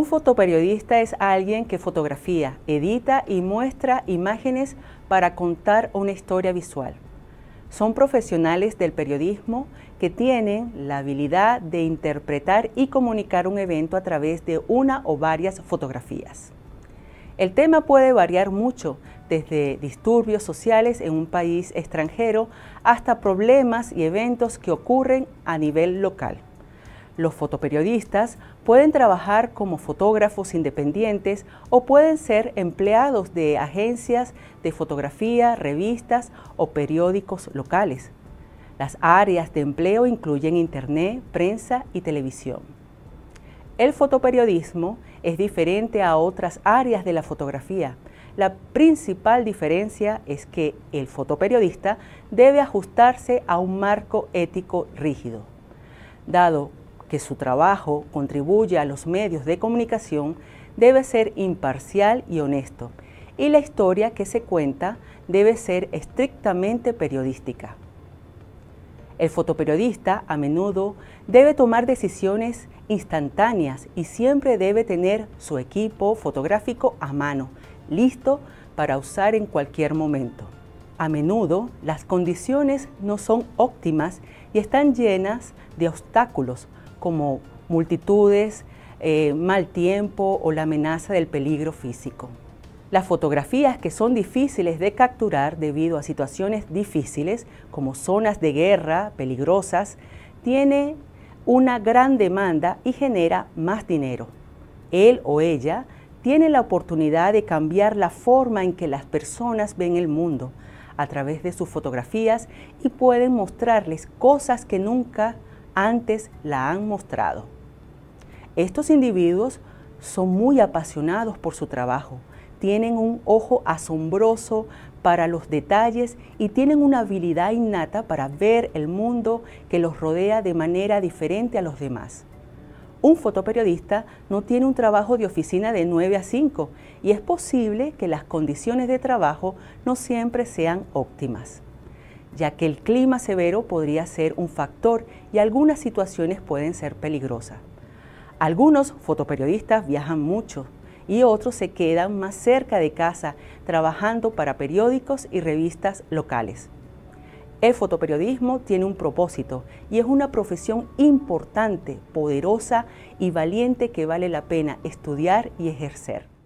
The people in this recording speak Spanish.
Un fotoperiodista es alguien que fotografía, edita y muestra imágenes para contar una historia visual. Son profesionales del periodismo que tienen la habilidad de interpretar y comunicar un evento a través de una o varias fotografías. El tema puede variar mucho, desde disturbios sociales en un país extranjero hasta problemas y eventos que ocurren a nivel local. Los fotoperiodistas pueden trabajar como fotógrafos independientes o pueden ser empleados de agencias de fotografía, revistas o periódicos locales. Las áreas de empleo incluyen Internet, prensa y televisión. El fotoperiodismo es diferente a otras áreas de la fotografía. La principal diferencia es que el fotoperiodista debe ajustarse a un marco ético rígido. Dado que su trabajo contribuya a los medios de comunicación debe ser imparcial y honesto, y la historia que se cuenta debe ser estrictamente periodística. El fotoperiodista a menudo debe tomar decisiones instantáneas y siempre debe tener su equipo fotográfico a mano, listo para usar en cualquier momento. A menudo las condiciones no son óptimas y están llenas de obstáculos como multitudes, eh, mal tiempo o la amenaza del peligro físico. Las fotografías que son difíciles de capturar debido a situaciones difíciles, como zonas de guerra peligrosas, tiene una gran demanda y genera más dinero. Él o ella tiene la oportunidad de cambiar la forma en que las personas ven el mundo a través de sus fotografías y pueden mostrarles cosas que nunca antes la han mostrado. Estos individuos son muy apasionados por su trabajo, tienen un ojo asombroso para los detalles y tienen una habilidad innata para ver el mundo que los rodea de manera diferente a los demás. Un fotoperiodista no tiene un trabajo de oficina de 9 a 5 y es posible que las condiciones de trabajo no siempre sean óptimas ya que el clima severo podría ser un factor y algunas situaciones pueden ser peligrosas. Algunos fotoperiodistas viajan mucho y otros se quedan más cerca de casa trabajando para periódicos y revistas locales. El fotoperiodismo tiene un propósito y es una profesión importante, poderosa y valiente que vale la pena estudiar y ejercer.